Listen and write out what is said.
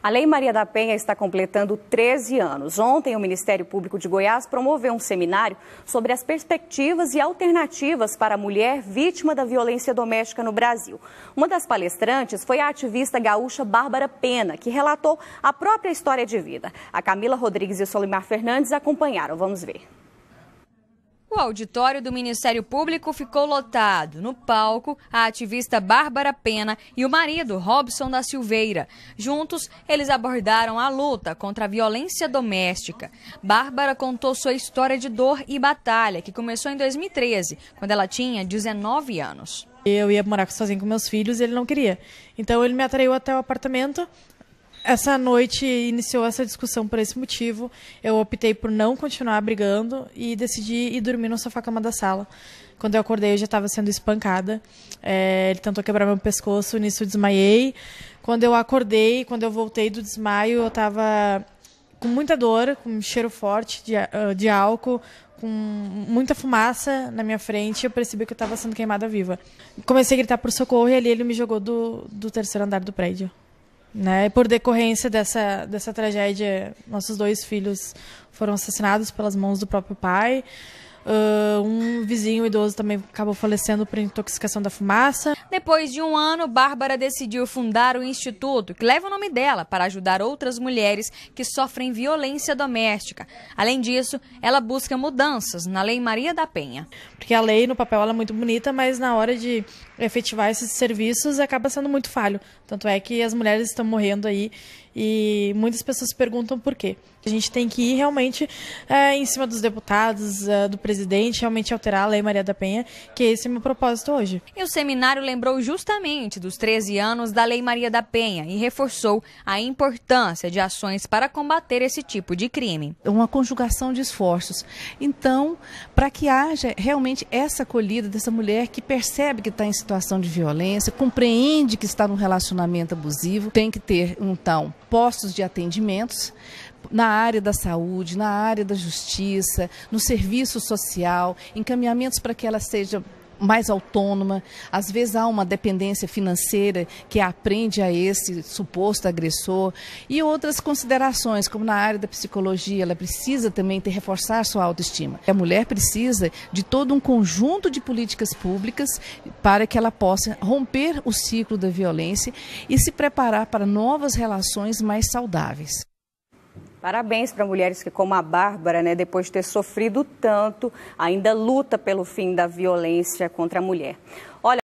A Lei Maria da Penha está completando 13 anos. Ontem, o Ministério Público de Goiás promoveu um seminário sobre as perspectivas e alternativas para a mulher vítima da violência doméstica no Brasil. Uma das palestrantes foi a ativista gaúcha Bárbara Pena, que relatou a própria história de vida. A Camila Rodrigues e o Solimar Fernandes acompanharam. Vamos ver. O auditório do Ministério Público ficou lotado. No palco, a ativista Bárbara Pena e o marido Robson da Silveira. Juntos, eles abordaram a luta contra a violência doméstica. Bárbara contou sua história de dor e batalha, que começou em 2013, quando ela tinha 19 anos. Eu ia morar sozinha com meus filhos e ele não queria. Então ele me atraiu até o apartamento essa noite iniciou essa discussão por esse motivo. Eu optei por não continuar brigando e decidi ir dormir no sofá-cama da sala. Quando eu acordei, eu já estava sendo espancada. É, ele tentou quebrar meu pescoço, nisso eu desmaiei. Quando eu acordei, quando eu voltei do desmaio, eu estava com muita dor, com um cheiro forte de, ah, de álcool, com muita fumaça na minha frente. Eu percebi que eu estava sendo queimada viva. Comecei a gritar por socorro e ali ele me jogou do, do terceiro andar do prédio. Né? E por decorrência dessa, dessa tragédia, nossos dois filhos foram assassinados pelas mãos do próprio pai vizinho idoso também acabou falecendo por intoxicação da fumaça. Depois de um ano, Bárbara decidiu fundar o instituto que leva o nome dela para ajudar outras mulheres que sofrem violência doméstica. Além disso, ela busca mudanças na Lei Maria da Penha. Porque a lei no papel é muito bonita, mas na hora de efetivar esses serviços acaba sendo muito falho. Tanto é que as mulheres estão morrendo aí e muitas pessoas perguntam por quê. A gente tem que ir realmente é, em cima dos deputados, é, do presidente, realmente alterar a Lei Maria da Penha, que esse é meu propósito hoje. E o seminário lembrou justamente dos 13 anos da Lei Maria da Penha e reforçou a importância de ações para combater esse tipo de crime. Uma conjugação de esforços. Então, para que haja realmente essa acolhida dessa mulher que percebe que está em situação de violência, compreende que está num relacionamento abusivo, tem que ter, então, postos de atendimentos na área da saúde, na área da justiça, no serviço social, encaminhamentos para que ela seja mais autônoma. Às vezes há uma dependência financeira que aprende a esse suposto agressor e outras considerações, como na área da psicologia, ela precisa também ter reforçar sua autoestima. A mulher precisa de todo um conjunto de políticas públicas para que ela possa romper o ciclo da violência e se preparar para novas relações mais saudáveis. Parabéns para mulheres que, como a Bárbara, né, depois de ter sofrido tanto, ainda luta pelo fim da violência contra a mulher. Olha,